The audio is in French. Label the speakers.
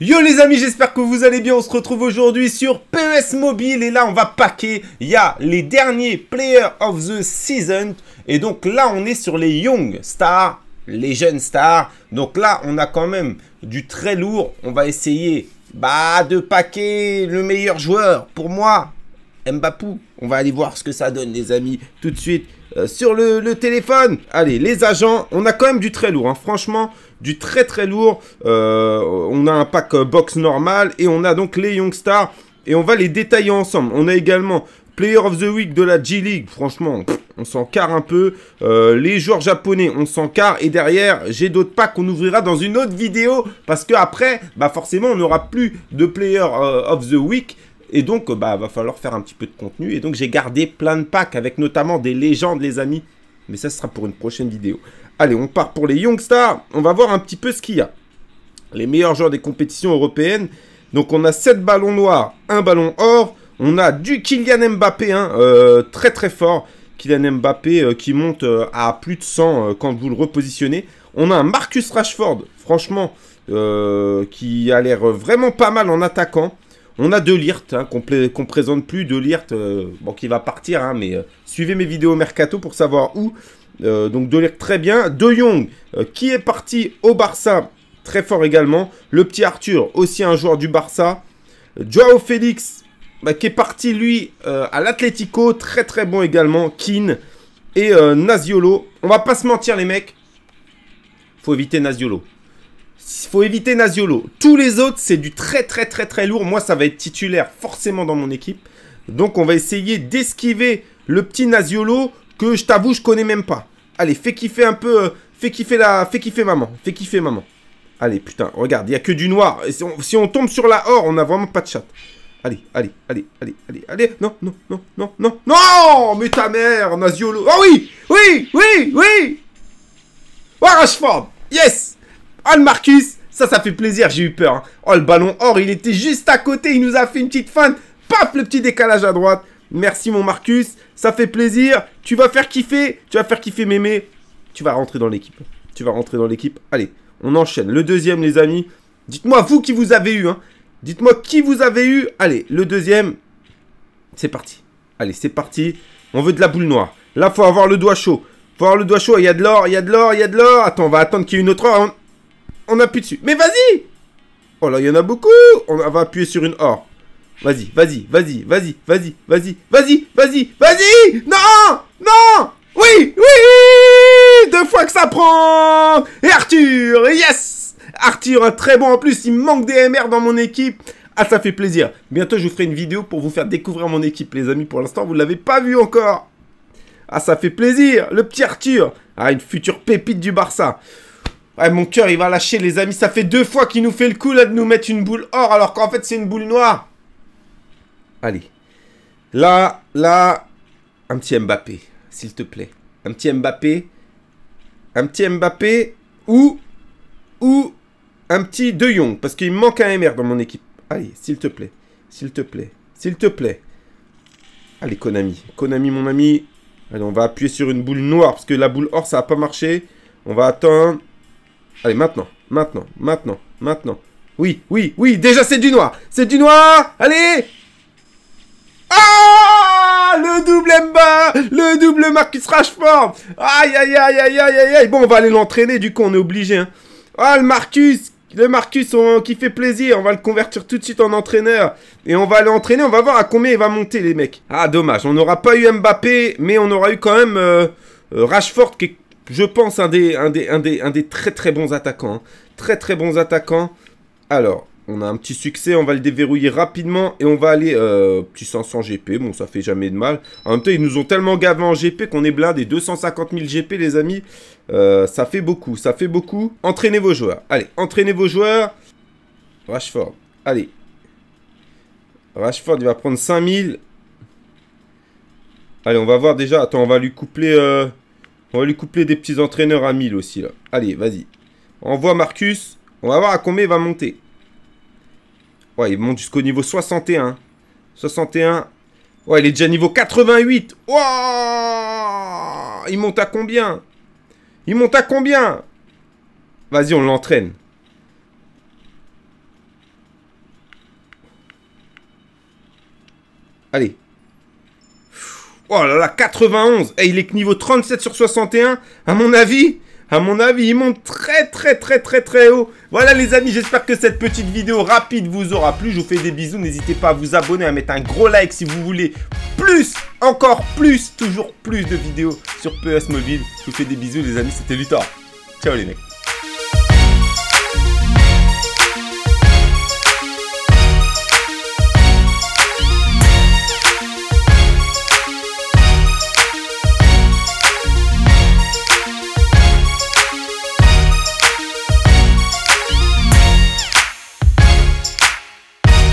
Speaker 1: Yo les amis, j'espère que vous allez bien. On se retrouve aujourd'hui sur PES Mobile et là on va paquer. Il y a les derniers Players of the Season et donc là on est sur les Young Stars, les jeunes stars. Donc là on a quand même du très lourd. On va essayer bah, de paquer le meilleur joueur pour moi, Mbapu. On va aller voir ce que ça donne les amis tout de suite. Euh, sur le, téléphone. Allez, les agents, on a quand même du très lourd, hein. franchement, du très très lourd. Euh, on a un pack euh, box normal et on a donc les Stars, et on va les détailler ensemble. On a également Player of the Week de la G-League, franchement, on s'en carre un peu. les joueurs japonais, on s'en carre. Et derrière, j'ai d'autres packs qu'on ouvrira dans une autre vidéo. Parce qu'après, bah forcément, on n'aura plus de Player of the Week. Et donc, euh, bah, va falloir faire un petit peu de contenu. Et donc, j'ai gardé plein de packs avec notamment des légendes, les amis. Mais ça sera pour une prochaine vidéo. Allez, on part pour les Youngstars. On va voir un petit peu ce qu'il y a. Les meilleurs joueurs des compétitions européennes. Donc, on a 7 ballons noirs, 1 ballon or. On a du Kylian Mbappé, hein, euh, très très fort. Kylian Mbappé euh, qui monte à plus de 100 quand vous le repositionnez. On a un Marcus Rashford, franchement, qui a l'air vraiment pas mal en attaquant. On a deux Lirt hein, qu'on présente plus, deux Lirt euh, qui va partir, hein, mais euh, suivez mes vidéos Mercato pour savoir où. Euh, donc De Lirt très bien. De Jong qui est parti au Barça, très fort également. Le petit Arthur, aussi un joueur du Barça. Joao Félix bah, qui est parti lui à l'Atlético, très très bon également. Keane et Naziolo. On va pas se mentir les mecs, faut éviter Naziolo. Il faut éviter Nasiolo. Tous les autres, c'est du très très très très lourd. Moi, ça va être titulaire forcément dans mon équipe. Donc, on va essayer d'esquiver le petit Naziolo que je t'avoue, je connais même pas. Allez, fais kiffer un peu. Euh, fais kiffer la. Fais kiffer maman. Fais kiffer maman. Allez, putain, regarde, il n'y a que du noir. Si on, tombe sur la or, on n'a vraiment pas de chat. Allez, allez, allez, allez, allez, allez. Non, non, non, non, non. Non Mais ta mère, Nasiolo oh, oui Oui Oui Oui Oh, Rashford Yes Oh, le Marcus Ça, ça fait plaisir, j'ai eu peur. Hein. Oh, le ballon or, il était juste à côté, il nous a fait une petite fan. Paf, le petit décalage à droite. Merci, mon Marcus, ça fait plaisir. Tu vas faire kiffer, tu vas faire kiffer mémé. Tu vas rentrer dans l'équipe. Tu vas rentrer dans l'équipe. Allez, on enchaîne. Le deuxième, les amis. Dites-moi, vous, qui vous avez eu. Hein. Dites-moi qui vous avez eu. Allez, le deuxième. C'est parti. Allez, c'est parti. On veut de la boule noire. Là, faut avoir le doigt chaud. Faut avoir le doigt chaud. Il y a de l'or, il y a de l'or, il y a de l'or. Attends, on va attendre qu'il y ait une autre heure. Hein on appuie dessus. Mais vas-y Oh là, il y en a beaucoup On va appuyer sur une or. Vas-y, vas-y, vas-y, vas-y, vas-y, vas-y, vas-y, vas-y, vas-y Non Non Oui Oui Deux fois que ça prend Et Arthur Yes Arthur, un très bon en plus, il manque des MR dans mon équipe ah, ça fait plaisir. Bientôt, je vous ferai une vidéo pour vous faire découvrir mon équipe, les amis. Pour l'instant, vous ne l'avez pas vu encore. Ah, ça fait plaisir. Le petit Arthur. Ah, une future pépite du Barça. Ouais, mon cœur, il va lâcher, les amis. Ça fait deux fois qu'il nous fait le coup, là, de nous mettre une boule or, alors qu'en fait, c'est une boule noire. Allez. Là, là, un petit Mbappé, s'il te plaît. Un petit Mbappé. Un petit Mbappé ou, ou un petit De Jong, parce qu'il me manque un MR dans mon équipe. Allez, s'il te plaît. S'il te plaît. S'il te plaît. Allez, Konami. Konami, mon ami. Allez, on va appuyer sur une boule noire, parce que la boule or, ça n'a pas marché. On va attendre. Allez, maintenant, maintenant, maintenant, maintenant. Oui, oui, oui, déjà c'est du noir C'est du noir Allez Ah Le double Mba Le double Marcus Rashford Aïe, aïe, aïe, aïe, aïe, aïe Bon, on va aller l'entraîner, du coup, on est obligé. Hein. Ah, le Marcus le Marcus qui fait plaisir, on va le convertir tout de suite en entraîneur. Et on va l'entraîner, on va voir à combien il va monter les mecs. Ah dommage, on n'aura pas eu Mbappé, mais on aura eu quand même euh, euh, Rashford qui est je pense, un des, un des, un des, un des très très bons attaquants. Hein. Très très bons attaquants. Alors, on a un petit succès, on va le déverrouiller rapidement et on va aller euh, petit 500 GP. Bon, ça fait jamais de mal. En même temps, ils nous ont tellement gavé en GP qu'on est blindé. 250 000 GP, les amis. Euh, ça fait beaucoup, ça fait beaucoup. Entraînez vos joueurs. Allez, entraînez vos joueurs. Rashford, allez. Rashford, il va prendre 5000. Allez, on va voir déjà. Attends, on va lui coupler... Euh, on va lui coupler des petits entraîneurs à 1000 aussi, là. Allez, vas-y. On voit Marcus. On va voir à combien il va monter. Ouais, il monte jusqu'au niveau 61. 61. Ouais, il est déjà niveau 88. Waouh il monte à combien Il monte à combien Vas-y, on l'entraîne. Allez, Oh là là, 91 Et eh, il est que niveau 37 sur 61 À mon avis à mon avis, il monte très très très très très haut. Voilà les amis, j'espère que cette petite vidéo rapide vous aura plu. Je vous fais des bisous, n'hésitez pas à vous abonner, à mettre un gros like si vous voulez plus, encore plus, toujours plus de vidéos sur PS Mobile. Je vous fais des bisous les amis, c'était Luthor. Ciao les mecs.